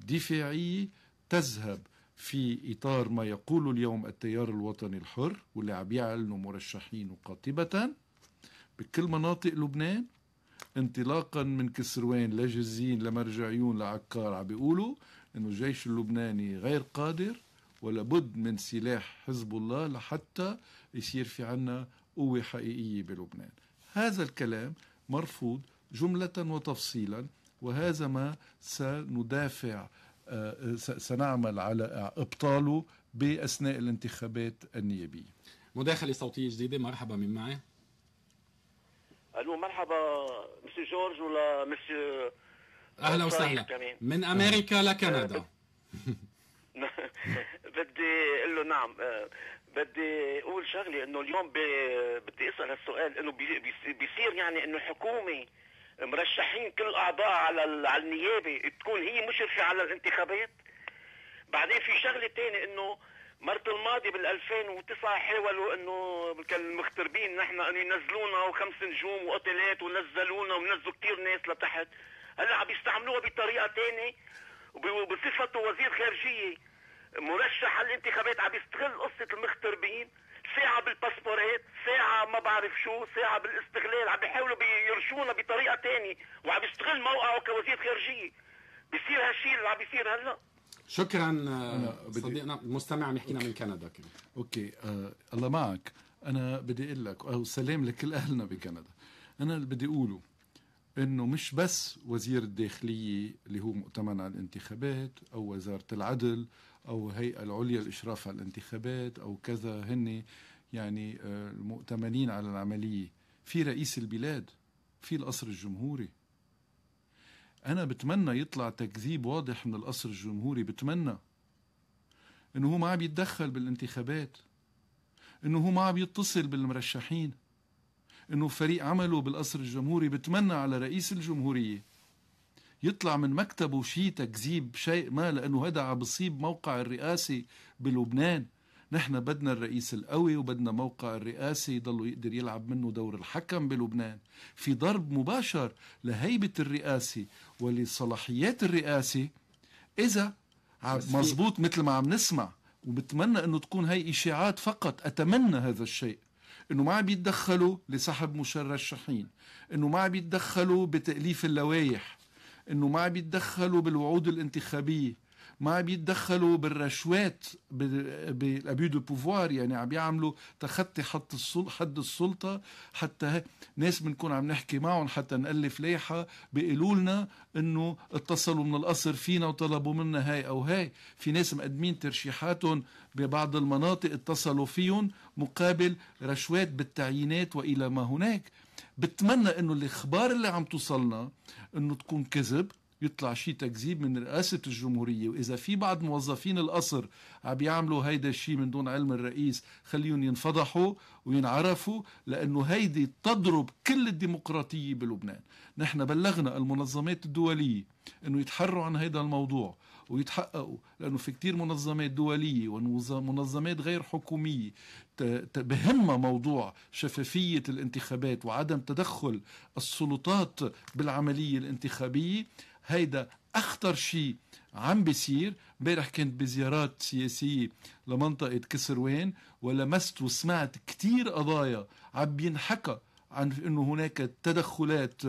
دفاعيه تذهب في إطار ما يقول اليوم التيار الوطني الحر واللي عم يعلنوا مرشحين قاطبة بكل مناطق لبنان انطلاقا من كسروان لجزين لمرجعيون لعكار عم بيقولوا انه الجيش اللبناني غير قادر ولابد من سلاح حزب الله لحتى يصير في عنا قوة حقيقية بلبنان هذا الكلام مرفوض جملة وتفصيلا وهذا ما سندافع سنعمل على ابطاله باثناء الانتخابات النيابيه. مداخله صوتيه جديده مرحبا من معي؟ الو مرحبا مسيو جورج ولا مسيو اهلا وسهلا من امريكا لكندا بدي اقول له نعم آه، بدي اقول شغله انه اليوم بدي اسال هالسؤال انه بيصير يعني انه حكومه مرشحين كل اعضاء على على النيابه تكون هي مشرفه على الانتخابات بعدين في شغله ثانيه انه مرة الماضي بال 2009 حاولوا انه كان المغتربين نحن انه ينزلونا وخمس نجوم واوتيلات ونزلونا ونزلوا كثير ناس لتحت هلا عم يستعملوها بطريقه ثانيه وبصفته وزير خارجيه مرشح على الانتخابات عم يستغل قصه المغتربين ساعة بالباسبورات ساعة ما بعرف شو ساعة بالاستغلال عم بيحاولوا بيرشونا بطريقة تانية وعم بيستغل موقعه كوزير خارجية بصير هالشيء اللي عم بيصير هلا شكرا آه، صديقنا المستمع عم يحكينا من كندا كمان اوكي آه الله معك انا بدي اقول لك او سلام لكل اهلنا بكندا انا اللي بدي اقوله انه مش بس وزير الداخليه اللي هو مؤتمن على الانتخابات او وزاره العدل أو هيئة العليا الإشراف على الانتخابات أو كذا هن يعني آه، المؤتمنين على العملية في رئيس البلاد في القصر الجمهوري أنا بتمنى يطلع تكذيب واضح من القصر الجمهوري بتمنى إنه هو ما عم يتدخل بالانتخابات إنه هو ما عم يتصل بالمرشحين إنه فريق عمله بالقصر الجمهوري بتمنى على رئيس الجمهورية يطلع من مكتبه شيء تكذيب شيء ما لانه هذا عم بصيب موقع الرئاسي بلبنان نحن بدنا الرئيس القوي وبدنا موقع الرئاسي يضل يقدر يلعب منه دور الحكم بلبنان في ضرب مباشر لهيبة الرئاسي ولصلاحيات الرئاسي إذا مزبوط مثل ما عم نسمع وبتمنى أنه تكون هاي إشاعات فقط أتمنى هذا الشيء انه ما عم يتدخلوا لسحب مرشحين انه ما عم يتدخلوا بتاليف اللوائح انه ما بيتدخلوا بالوعود الانتخابيه ما بيتدخلوا بالرشوات بالابيو دو بوفوار يعني عم يعملوا تخطي حد السلطه حد السلطه حتى ناس بنكون عم نحكي معهم حتى نالف لائحه بيقولوا لنا انه اتصلوا من القصر فينا وطلبوا منا هاي او هاي في ناس مقدمين ترشيحاتهم ببعض المناطق اتصلوا فيهم مقابل رشوات بالتعيينات والى ما هناك بتمنى انه الاخبار اللي عم توصلنا انه تكون كذب يطلع شيء تكذيب من رئاسة الجمهورية وإذا في بعض موظفين القصر عم يعملوا هيدا الشيء من دون علم الرئيس خليهم ينفضحوا وينعرفوا لأنه هيدي تضرب كل الديمقراطية بلبنان نحن بلغنا المنظمات الدولية أنه يتحروا عن هيدا الموضوع ويتحققوا لانه في كتير منظمات دوليه ومنظمات غير حكوميه بهمها موضوع شفافيه الانتخابات وعدم تدخل السلطات بالعمليه الانتخابيه هيدا اخطر شيء عم بيصير امبارح كنت بزيارات سياسيه لمنطقه كسروان ولمست وسمعت كتير قضايا عم بينحكى عن انه هناك تدخلات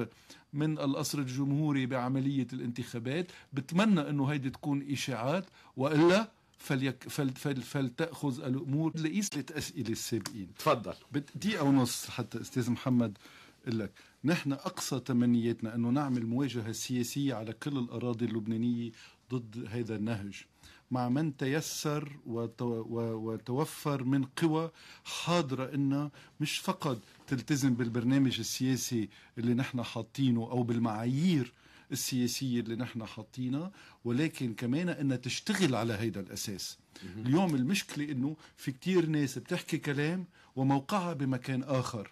من القصر الجمهوري بعملية الانتخابات بتمنى أنه هيدي تكون إشاعات وإلا فليك فل فل فلتأخذ الأمور لقيس أسئلة السابقين تفضل دقيقة ونص حتى أستاذ محمد لك نحن أقصى تمنياتنا أنه نعمل مواجهة سياسية على كل الأراضي اللبنانية ضد هذا النهج مع من تيسر وتوفر من قوى حاضرة إنه مش فقط تلتزم بالبرنامج السياسي اللي نحن حاطينه او بالمعايير السياسية اللي نحن حاطينها ولكن كمان انها تشتغل على هيدا الاساس اليوم المشكلة انه في كتير ناس بتحكي كلام وموقعها بمكان اخر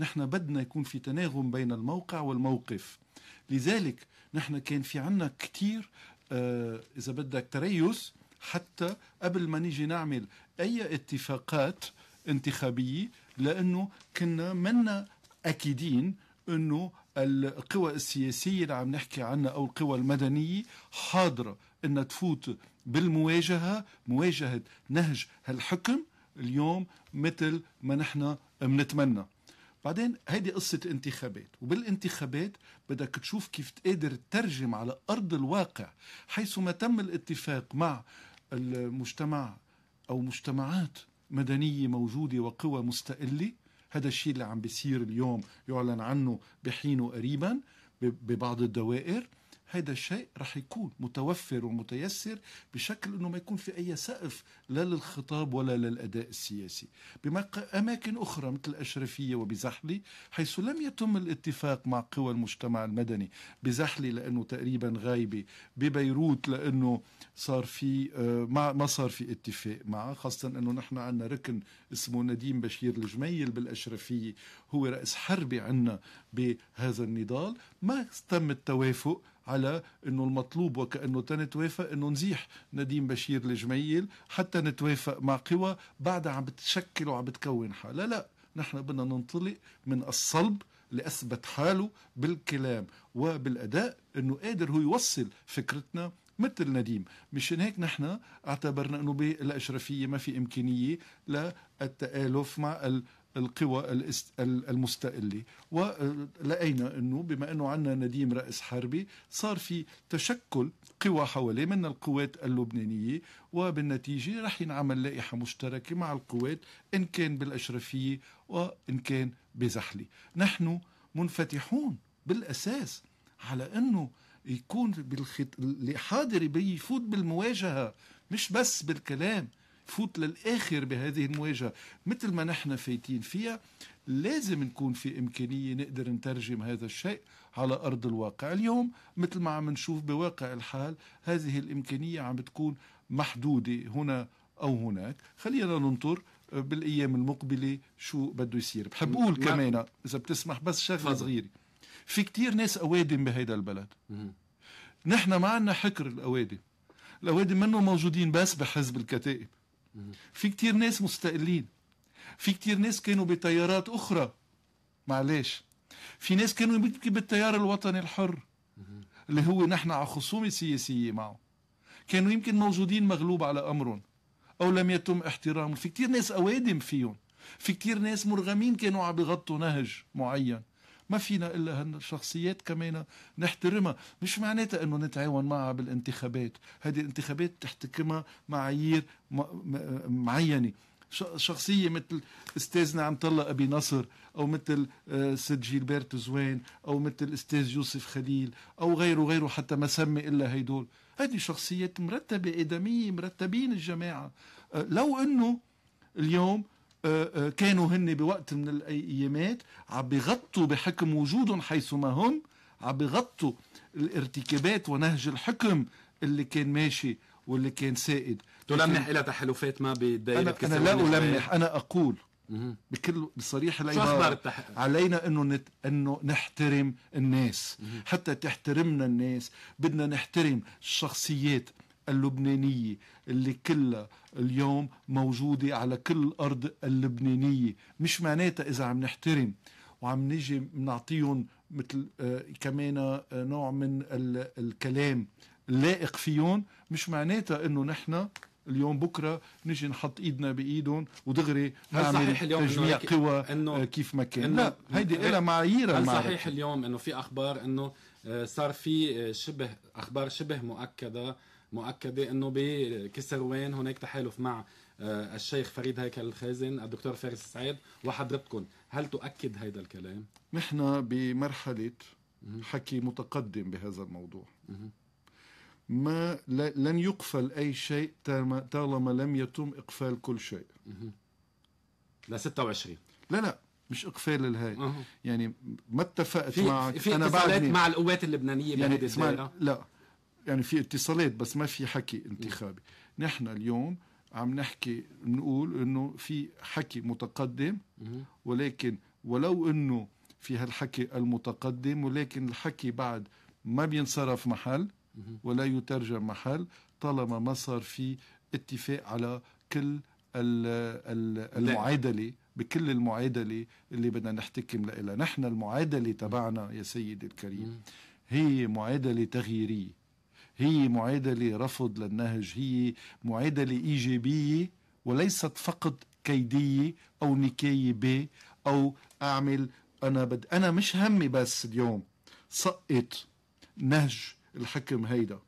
نحن بدنا يكون في تناغم بين الموقع والموقف لذلك نحن كان في عنا كتير آه اذا بدك تريث حتى قبل ما نيجي نعمل اي اتفاقات انتخابيه لانه كنا منا اكيدين انه القوى السياسيه اللي عم نحكي عنها او القوى المدنيه حاضره انها تفوت بالمواجهه مواجهه نهج هالحكم اليوم مثل ما نحن بنتمنى بعدين هيدي قصة انتخابات وبالانتخابات بدك تشوف كيف تقدر تترجم على أرض الواقع حيث ما تم الاتفاق مع المجتمع أو مجتمعات مدنية موجودة وقوى مستقلة هذا الشيء اللي عم بيصير اليوم يعلن عنه بحينه قريبا ببعض الدوائر هذا الشيء رح يكون متوفر ومتيسر بشكل انه ما يكون في اي سقف لا للخطاب ولا للاداء السياسي باماكن اخرى مثل الاشرفيه وبزحلي حيث لم يتم الاتفاق مع قوى المجتمع المدني بزحلي لانه تقريبا غايبه ببيروت لانه صار في آه، ما ما صار في اتفاق معه خاصه انه نحن عندنا ركن اسمه نديم بشير الجميل بالاشرفيه هو راس حربي عندنا بهذا النضال ما تم التوافق على انه المطلوب وكانه تنتوافق انه نزيح نديم بشير الجميل حتى نتوافق مع قوى بعدها عم بتشكل وعم بتكون حالها لا نحن بدنا ننطلق من الصلب اللي اثبت حاله بالكلام وبالاداء انه قادر هو يوصل فكرتنا مثل نديم مشان هيك نحن اعتبرنا انه بالاشرفيه ما في امكانيه للتالف مع القوى المستقلة ولقينا أنه بما أنه عندنا نديم رئيس حربي صار في تشكل قوى حواليه من القوات اللبنانية وبالنتيجة رح ينعمل لائحة مشتركة مع القوات إن كان بالأشرفية وإن كان بزحلي نحن منفتحون بالأساس على أنه يكون بالخط... اللي حاضر بيفوت بالمواجهة مش بس بالكلام فوت للاخر بهذه المواجهه مثل ما نحن فايتين فيها لازم نكون في امكانيه نقدر نترجم هذا الشيء على ارض الواقع اليوم مثل ما عم نشوف بواقع الحال هذه الامكانيه عم بتكون محدوده هنا او هناك خلينا ننطر بالايام المقبله شو بده يصير بحب اقول كمان اذا بتسمح بس شغله صغيره في كتير ناس اوادم بهيدا البلد نحن ما عندنا حكر الاوادم الاوادم منهم موجودين بس بحزب الكتائب في كتير ناس مستقلين في كتير ناس كانوا بتيارات أخرى معلش في ناس كانوا يمكن بالتيار الوطني الحر اللي هو نحن على خصومة سياسية معه كانوا يمكن موجودين مغلوب على أمرهم أو لم يتم احترامهم في كتير ناس أوادم فيهم في كتير ناس مرغمين كانوا عم بيغطوا نهج معين ما فينا الا هالشخصيات كمان نحترمها مش معناتها انه نتعاون معها بالانتخابات هذه الانتخابات تحتكمها معايير معينه شخصية مثل استاذنا عم طلع أبي نصر أو مثل آه، سيد جيلبرت زوين أو مثل استاذ يوسف خليل أو غيره غيره حتى ما سمي إلا هيدول هذه شخصيات مرتبة إدمية مرتبين الجماعة آه، لو أنه اليوم آه، آه، كانوا هن بوقت من الايامات عم بيغطوا بحكم وجودهم حيثما هم عم بيغطوا الارتكابات ونهج الحكم اللي كان ماشي واللي كان سائد تلمح الى تحالفات ما بدائره أنا, أنا لا ألمح أنا أقول بكل بصريح العبارة علينا انه نت... انه نحترم الناس حتى تحترمنا الناس بدنا نحترم الشخصيات اللبنانية اللي كلها اليوم موجودة على كل الأرض اللبنانية مش معناتها إذا عم نحترم وعم نجي نعطيهم مثل آه، كمان آه، نوع من الكلام لائق فيهم مش معناتها انه نحن اليوم بكره نجي نحط ايدنا بايدهم ودغري نعمل اليوم تجميع قوى آه، إنه كيف ما كان لا هيدي إلى معايير هل صحيح اليوم انه في اخبار انه صار في شبه اخبار شبه مؤكده مؤكده انه بكسروان هناك تحالف مع آه، الشيخ فريد هيكل الخازن الدكتور فارس سعيد وحضرتكم هل تؤكد هذا الكلام نحن بمرحله حكي متقدم بهذا الموضوع ما لن يقفل اي شيء طالما لم يتم اقفال كل شيء ل 26 لا لا مش اقفال الهاي أه. يعني ما اتفقت معك في انا بعدني مع القوات اللبنانيه يعني بهيدي لا يعني في اتصالات بس ما في حكي انتخابي نحن اليوم عم نحكي نقول انه في حكي متقدم ولكن ولو انه في هالحكي المتقدم ولكن الحكي بعد ما بينصرف محل ولا يترجم محل طالما ما صار في اتفاق على كل المعادله بكل المعادله اللي بدنا نحتكم لها نحن المعادله تبعنا يا سيدي الكريم هي معادله تغييريه هي معادلة رفض للنهج هي معادلة إيجابية وليست فقط كيدية أو نكاية ب أو أعمل أنا بد أنا مش همي بس اليوم سقط نهج الحكم هيدا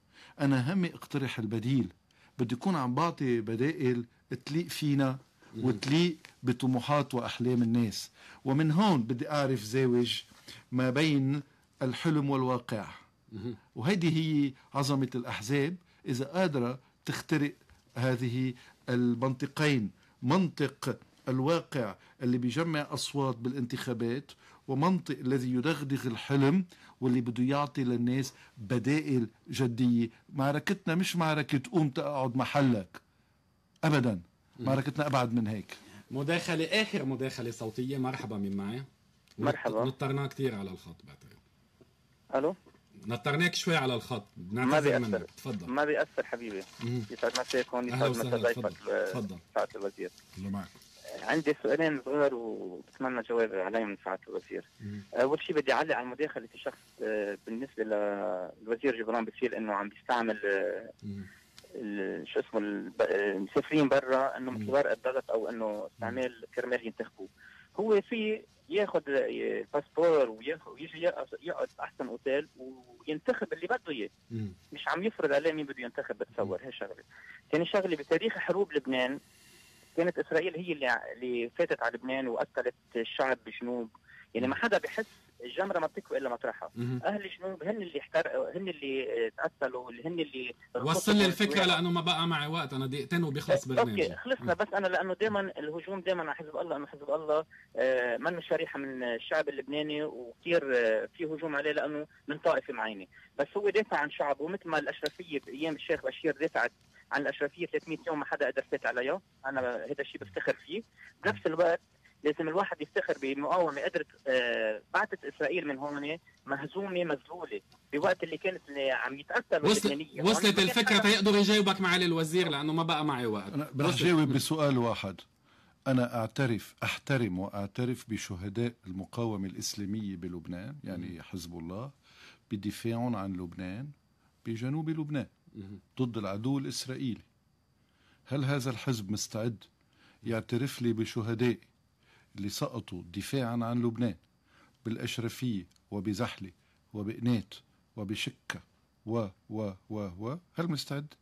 أنا همي اقترح البديل بدي يكون عم بعطي بدائل تليق فينا وتليق بطموحات وأحلام الناس ومن هون بدي أعرف زاوج ما بين الحلم والواقع وهذه هي عظمة الأحزاب إذا قادرة تخترق هذه المنطقين منطق الواقع اللي بيجمع أصوات بالانتخابات ومنطق الذي يدغدغ الحلم واللي بده يعطي للناس بدائل جدية معركتنا مش معركة قوم تقعد محلك أبدا معركتنا أبعد من هيك مداخلة آخر مداخلة صوتية مرحبا من معي مرحبا نطرنا كثير على الخط بعتقد ألو نطرناك شوي على الخط ما بيأثر تفضل ما بيأثر حبيبي يسعد مساكم يسعد مسا ضيفك تفضل سعادة الوزير الله معك عندي سؤالين صغار وبتمنى جواب عليهم من سعاده الوزير. أه، اول شيء بدي اعلق على مداخله الشخص أه، بالنسبه للوزير جبران بتصير انه عم بيستعمل أه، شو اسمه المسافرين برا انه مثل ورقه ضغط او انه استعمال كرمال ينتخبوه. هو في ياخذ آه، باسبور ويجي يقعد احسن اوتيل وينتخب اللي بده اياه مش عم يفرض عليه مين بده ينتخب بتصور هي شغله ثاني شغله بتاريخ حروب لبنان كانت اسرائيل هي اللي اللي فاتت على لبنان وقتلت الشعب بجنوب يعني ما حدا بحس الجمره ما بتكوي الا مطرحها اهل الجنوب هن اللي احترقوا هن اللي تاثروا هن اللي وصل لي الفكره لانه ما بقى معي وقت انا دقيقتين وبيخلص برنامج اوكي خلصنا بس انا لانه دائما الهجوم دائما على حزب الله انه حزب الله آه منه شريحه من الشعب اللبناني وكثير آه في هجوم عليه لانه من طائفه معينه بس هو دافع عن شعبه مثل ما الاشرفيه بايام الشيخ بشير دافعت عن الاشرفيه 300 يوم ما حدا قدر فات عليها انا هذا الشيء بفتخر فيه بنفس الوقت لازم الواحد يفتخر بمقاومه قدرت آه، بعثت اسرائيل من هون مهزومه مذلوله بوقت اللي كانت اللي عم يتأثر اللبنانيين وصلت الفكره تيقدر يجاوبك معالي الوزير لانه ما بقى معي وقت بس بدي جاوب بسؤال واحد أنا أعترف أحترم وأعترف بشهداء المقاومة الإسلامية بلبنان يعني حزب الله بدفاع عن لبنان بجنوب لبنان ضد العدو الإسرائيلي هل هذا الحزب مستعد يعترف لي بشهدائي اللي سقطوا دفاعا عن لبنان بالأشرفية وبزحلة وبقنات وبشكة و و و و هل مستعد؟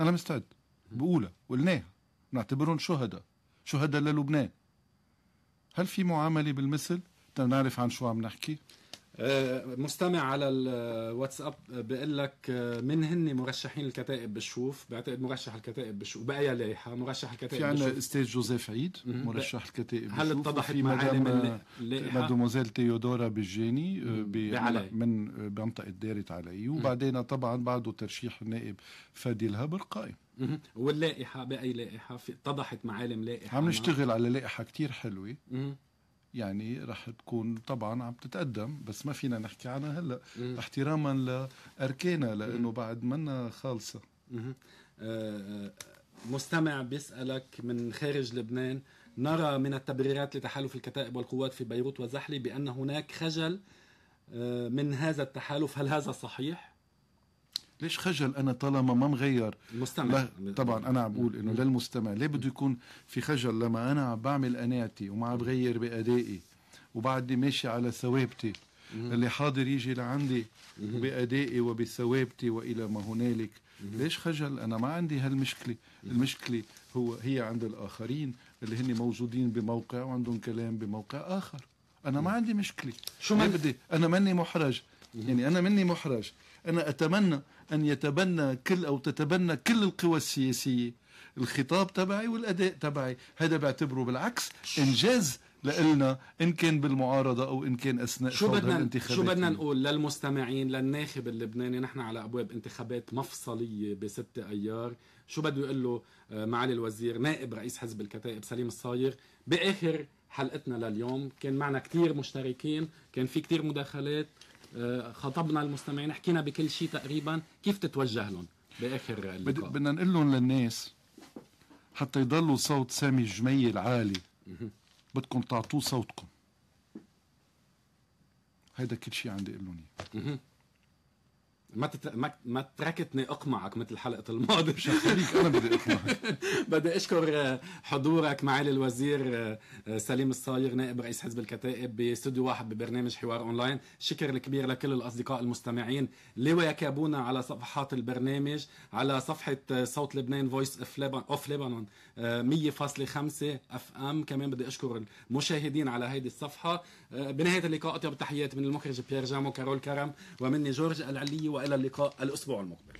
أنا مستعد بقولها قلناها نعتبرهم شهداء شهداء للبنان هل في معاملة بالمثل؟ نعرف عن شو عم نحكي؟ آه، مستمع على الواتساب آه، آه، بقول لك من هن مرشحين الكتائب بالشوف بعتقد مرشح الكتائب بالشوف بأي لايحة مرشح الكتائب في عندنا استاذ جوزيف عيد مرشح الكتائب بالشوف هل اتضحت معالم اللائحة مادموزيل تيودورا بجاني من بمنطقة دارت علي وبعدين طبعا بعده ترشيح النائب فادي الهبر قائم واللائحة بأي لائحة اتضحت معالم لائحة عم نشتغل على لائحة كتير حلوة يعني رح تكون طبعا عم تتقدم بس ما فينا نحكي عنها هلا مم. احتراما لاركانها لانه بعد منا خالصه آه، آه، مستمع بيسالك من خارج لبنان نرى من التبريرات لتحالف الكتائب والقوات في بيروت وزحلي بان هناك خجل آه، من هذا التحالف هل هذا صحيح؟ ليش خجل انا طالما ما مغير المستمع طبعا انا عم بقول انه للمستمع ليه بده يكون في خجل لما انا عم بعمل قناعتي وما عم بغير بادائي وبعدني ماشي على ثوابتي اللي حاضر يجي لعندي بادائي وبثوابتي والى ما هنالك ليش خجل انا ما عندي هالمشكله المشكله هو هي عند الاخرين اللي هن موجودين بموقع وعندهم كلام بموقع اخر انا ما عندي مشكله شو ما بدي انا ماني محرج يعني انا مني محرج انا اتمنى أن يتبنى كل أو تتبنى كل القوى السياسية الخطاب تبعي والأداء تبعي هذا بعتبره بالعكس إنجاز لإلنا ان كان بالمعارضه او ان كان اثناء شو بدنا الانتخابات شو بدنا نقول للمستمعين للناخب اللبناني نحن على ابواب انتخابات مفصليه بستة ايار شو بده يقول له آه، معالي الوزير نائب رئيس حزب الكتائب سليم الصايغ باخر حلقتنا لليوم كان معنا كثير مشتركين كان في كثير مداخلات آه، خطبنا المستمعين حكينا بكل شيء تقريبا كيف تتوجه لهم باخر اللقاء بدنا نقول لهم للناس حتى يضلوا صوت سامي الجميل عالي بدكم تعطوه صوتكم هيدا كل شيء عندي اقول لهم ما تت... ما ما تركتني اقمعك مثل حلقه الماضي مش خليك انا بدي اقمعك بدي اشكر آه، حضورك معالي الوزير آه، آه، سليم الصايغ نائب رئيس حزب الكتائب باستوديو واحد ببرنامج حوار اونلاين شكر الكبير لكل الاصدقاء المستمعين اللي ويكابونا على صفحات البرنامج على صفحه صوت لبنان فويس اوف لبنان 100.5 اف ام كمان بدي اشكر المشاهدين على هيدي الصفحه آه، بنهايه اللقاء اطيب التحيات من المخرج بيير جامو كارول كرم ومني جورج العلي والى اللقاء الاسبوع المقبل